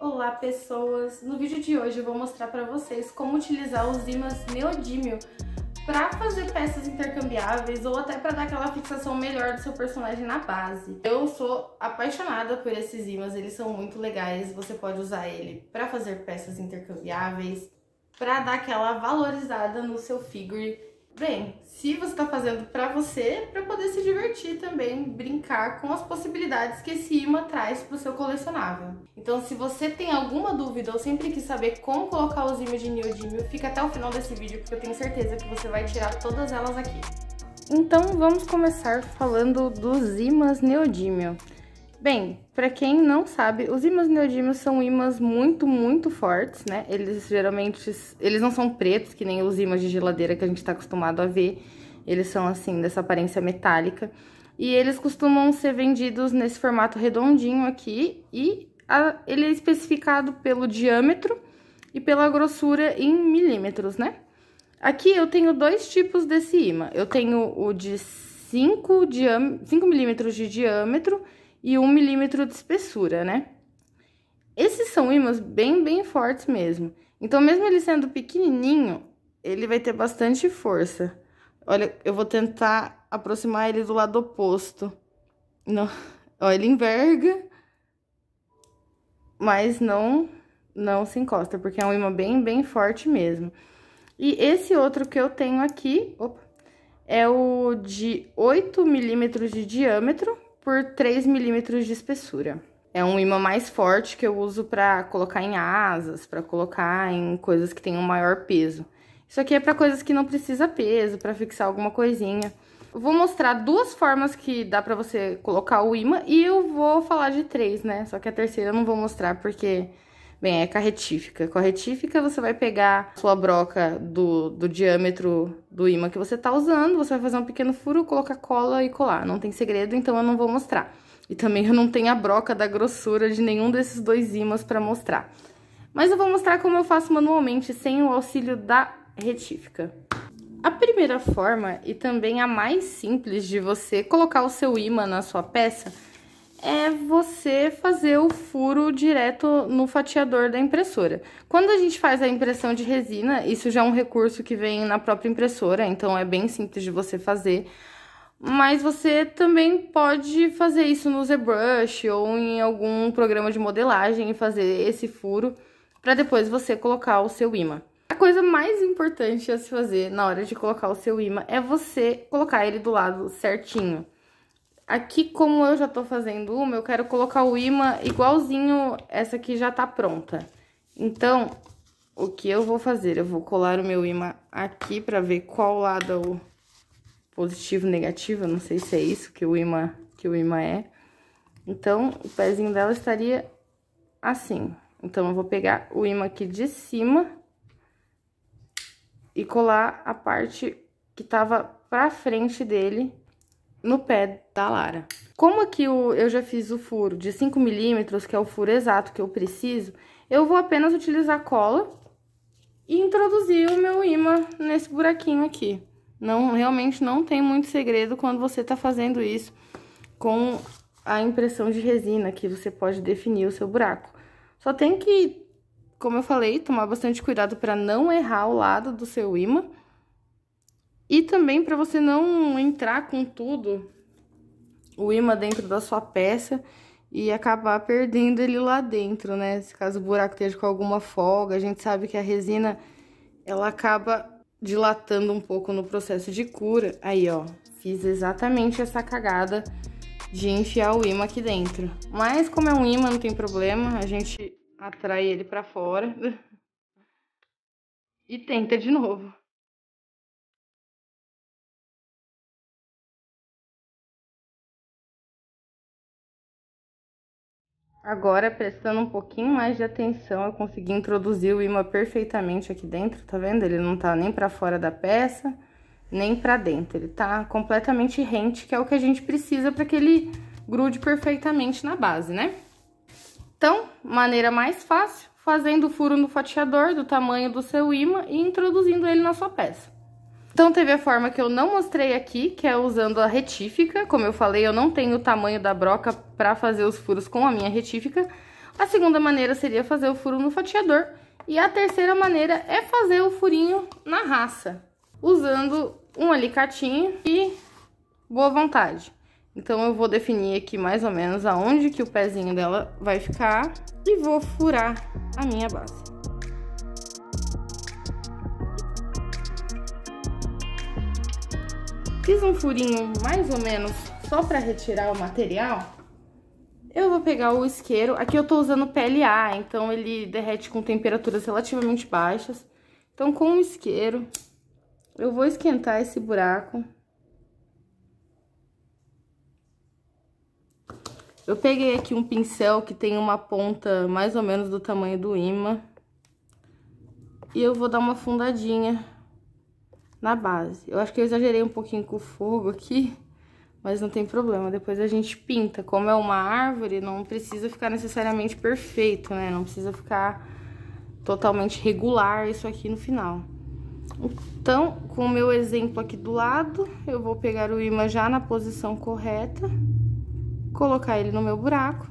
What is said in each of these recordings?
Olá pessoas! No vídeo de hoje eu vou mostrar para vocês como utilizar os ímãs neodímio para fazer peças intercambiáveis ou até para dar aquela fixação melhor do seu personagem na base. Eu sou apaixonada por esses ímãs, eles são muito legais, você pode usar ele para fazer peças intercambiáveis, para dar aquela valorizada no seu figure Bem, se você está fazendo para você, para poder se divertir também, brincar com as possibilidades que esse imã traz para o seu colecionável. Então, se você tem alguma dúvida ou sempre quis saber como colocar os ímãs de neodímio, fica até o final desse vídeo, porque eu tenho certeza que você vai tirar todas elas aqui. Então, vamos começar falando dos ímãs neodímio. Bem, para quem não sabe, os ímãs neodímios são ímãs muito, muito fortes, né? Eles geralmente, eles não são pretos, que nem os ímãs de geladeira que a gente está acostumado a ver. Eles são, assim, dessa aparência metálica. E eles costumam ser vendidos nesse formato redondinho aqui. E a, ele é especificado pelo diâmetro e pela grossura em milímetros, né? Aqui eu tenho dois tipos desse imã. Eu tenho o de 5 milímetros de diâmetro e 1 milímetro de espessura, né? Esses são ímãs bem, bem fortes mesmo. Então, mesmo ele sendo pequenininho, ele vai ter bastante força. Olha, eu vou tentar aproximar ele do lado oposto. Não, ó, ele enverga, mas não não se encosta, porque é um imã bem, bem forte mesmo. E esse outro que eu tenho aqui, opa, é o de 8 milímetros de diâmetro, por 3 milímetros de espessura. É um imã mais forte que eu uso para colocar em asas, para colocar em coisas que tenham maior peso. Isso aqui é para coisas que não precisa peso, para fixar alguma coisinha. Eu vou mostrar duas formas que dá para você colocar o imã e eu vou falar de três, né? Só que a terceira eu não vou mostrar porque Bem, é carretífica. Corretífica você vai pegar sua broca do, do diâmetro do imã que você tá usando, você vai fazer um pequeno furo, colocar cola e colar. Não tem segredo, então eu não vou mostrar. E também eu não tenho a broca da grossura de nenhum desses dois ímãs para mostrar. Mas eu vou mostrar como eu faço manualmente, sem o auxílio da retífica. A primeira forma, e também a mais simples de você colocar o seu imã na sua peça, é você fazer o furo direto no fatiador da impressora. Quando a gente faz a impressão de resina, isso já é um recurso que vem na própria impressora, então é bem simples de você fazer. Mas você também pode fazer isso no ZBrush ou em algum programa de modelagem e fazer esse furo para depois você colocar o seu imã. A coisa mais importante a se fazer na hora de colocar o seu imã é você colocar ele do lado certinho. Aqui, como eu já tô fazendo uma, eu quero colocar o imã igualzinho essa aqui já tá pronta. Então, o que eu vou fazer? Eu vou colar o meu imã aqui pra ver qual lado é o positivo, negativo. Eu não sei se é isso que o imã, que o imã é. Então, o pezinho dela estaria assim. Então, eu vou pegar o imã aqui de cima e colar a parte que tava pra frente dele no pé da Lara. Como aqui eu já fiz o furo de 5 milímetros, que é o furo exato que eu preciso, eu vou apenas utilizar cola e introduzir o meu imã nesse buraquinho aqui. Não, realmente não tem muito segredo quando você tá fazendo isso com a impressão de resina, que você pode definir o seu buraco. Só tem que, como eu falei, tomar bastante cuidado para não errar o lado do seu imã. E também para você não entrar com tudo o imã dentro da sua peça e acabar perdendo ele lá dentro, né? Se caso o buraco esteja com alguma folga, a gente sabe que a resina ela acaba dilatando um pouco no processo de cura. Aí, ó, fiz exatamente essa cagada de enfiar o imã aqui dentro. Mas como é um imã, não tem problema, a gente atrai ele para fora e tenta de novo. Agora, prestando um pouquinho mais de atenção, eu consegui introduzir o imã perfeitamente aqui dentro, tá vendo? Ele não tá nem pra fora da peça, nem pra dentro. Ele tá completamente rente, que é o que a gente precisa pra que ele grude perfeitamente na base, né? Então, maneira mais fácil, fazendo o furo no fatiador do tamanho do seu imã e introduzindo ele na sua peça. Então teve a forma que eu não mostrei aqui, que é usando a retífica. Como eu falei, eu não tenho o tamanho da broca para fazer os furos com a minha retífica. A segunda maneira seria fazer o furo no fatiador. E a terceira maneira é fazer o furinho na raça, usando um alicatinho e boa vontade. Então eu vou definir aqui mais ou menos aonde que o pezinho dela vai ficar e vou furar a minha base. Fiz um furinho mais ou menos só para retirar o material. Eu vou pegar o isqueiro. Aqui eu tô usando PLA, então ele derrete com temperaturas relativamente baixas. Então, com o isqueiro, eu vou esquentar esse buraco. Eu peguei aqui um pincel que tem uma ponta mais ou menos do tamanho do imã. E eu vou dar uma fundadinha na base. Eu acho que eu exagerei um pouquinho com o fogo aqui, mas não tem problema. Depois a gente pinta. Como é uma árvore, não precisa ficar necessariamente perfeito, né? Não precisa ficar totalmente regular isso aqui no final. Então, com o meu exemplo aqui do lado, eu vou pegar o imã já na posição correta, colocar ele no meu buraco,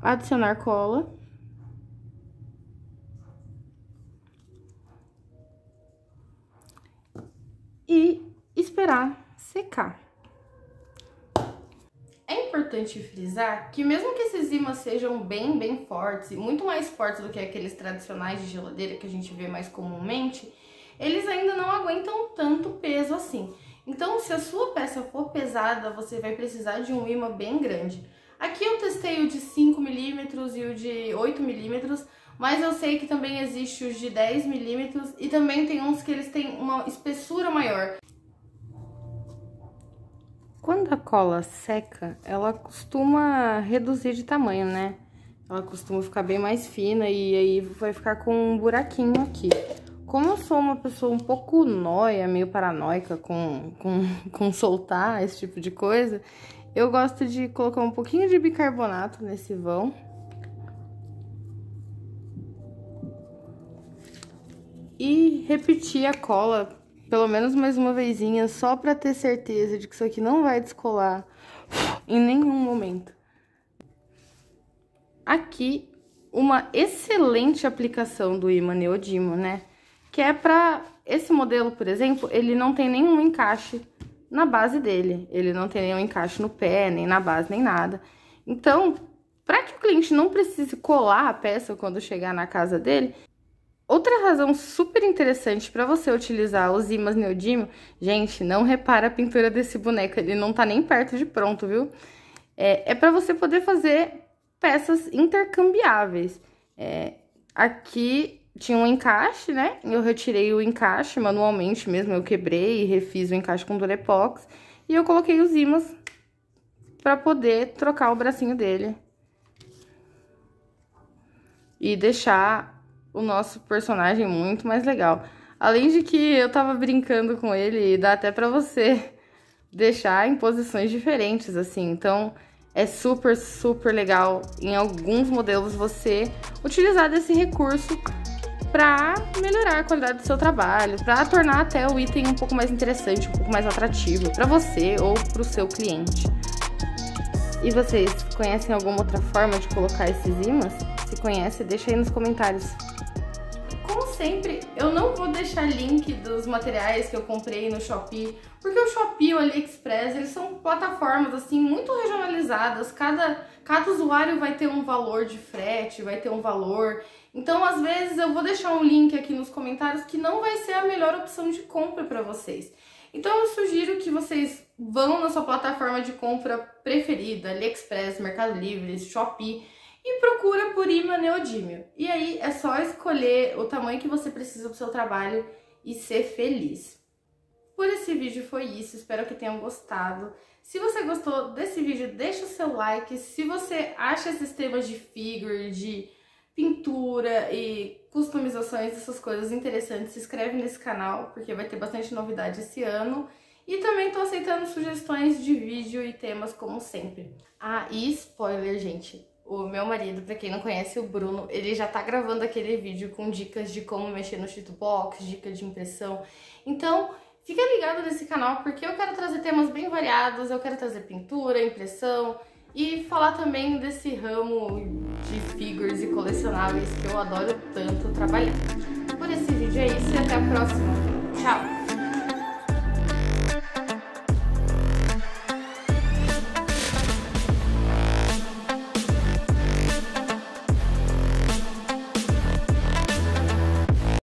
adicionar cola e esperar secar. É importante frisar que mesmo que esses ímãs sejam bem, bem fortes, e muito mais fortes do que aqueles tradicionais de geladeira que a gente vê mais comumente, eles ainda não aguentam tanto peso assim. Então, se a sua peça for pesada, você vai precisar de um imã bem grande. Aqui eu testei o de 5 milímetros e o de 8 milímetros, mas eu sei que também existe os de 10 milímetros e também tem uns que eles têm uma espessura maior. Quando a cola seca, ela costuma reduzir de tamanho, né? Ela costuma ficar bem mais fina e aí vai ficar com um buraquinho aqui. Como eu sou uma pessoa um pouco noia, meio paranoica com, com, com soltar esse tipo de coisa, eu gosto de colocar um pouquinho de bicarbonato nesse vão e repetir a cola pelo menos mais uma vezinha só para ter certeza de que isso aqui não vai descolar em nenhum momento. Aqui uma excelente aplicação do ímã neodímio, né? Que é para esse modelo, por exemplo, ele não tem nenhum encaixe na base dele. Ele não tem nenhum encaixe no pé, nem na base, nem nada. Então, para que o cliente não precise colar a peça quando chegar na casa dele, Outra razão super interessante para você utilizar os imãs neodímio, gente, não repara a pintura desse boneco, ele não tá nem perto de pronto, viu? É, é para você poder fazer peças intercambiáveis. É, aqui tinha um encaixe, né? Eu retirei o encaixe manualmente mesmo, eu quebrei e refiz o encaixe com durepox. E eu coloquei os imãs para poder trocar o bracinho dele. E deixar o nosso personagem muito mais legal. Além de que eu tava brincando com ele e dá até para você deixar em posições diferentes, assim. Então, é super, super legal em alguns modelos você utilizar desse recurso para melhorar a qualidade do seu trabalho, para tornar até o item um pouco mais interessante, um pouco mais atrativo para você ou para o seu cliente. E vocês conhecem alguma outra forma de colocar esses ímãs? Se conhece, deixa aí nos comentários sempre, eu não vou deixar link dos materiais que eu comprei no Shopee, porque o Shopee e o AliExpress, eles são plataformas assim muito regionalizadas, cada, cada usuário vai ter um valor de frete, vai ter um valor. Então, às vezes eu vou deixar um link aqui nos comentários que não vai ser a melhor opção de compra para vocês. Então eu sugiro que vocês vão na sua plataforma de compra preferida, AliExpress, Mercado Livre, Shopee, e procura por imã neodímio. E aí é só escolher o tamanho que você precisa para o seu trabalho e ser feliz. Por esse vídeo foi isso, espero que tenham gostado. Se você gostou desse vídeo, deixa o seu like. Se você acha esses temas de figure, de pintura e customizações, essas coisas interessantes, se inscreve nesse canal, porque vai ter bastante novidade esse ano. E também estou aceitando sugestões de vídeo e temas, como sempre. Ah, e spoiler, gente! O meu marido, para quem não conhece, o Bruno, ele já tá gravando aquele vídeo com dicas de como mexer no Cheeto Box, dicas de impressão. Então, fica ligado nesse canal porque eu quero trazer temas bem variados, eu quero trazer pintura, impressão e falar também desse ramo de figures e colecionáveis que eu adoro tanto trabalhar. Por esse vídeo é isso e até a próxima. Tchau!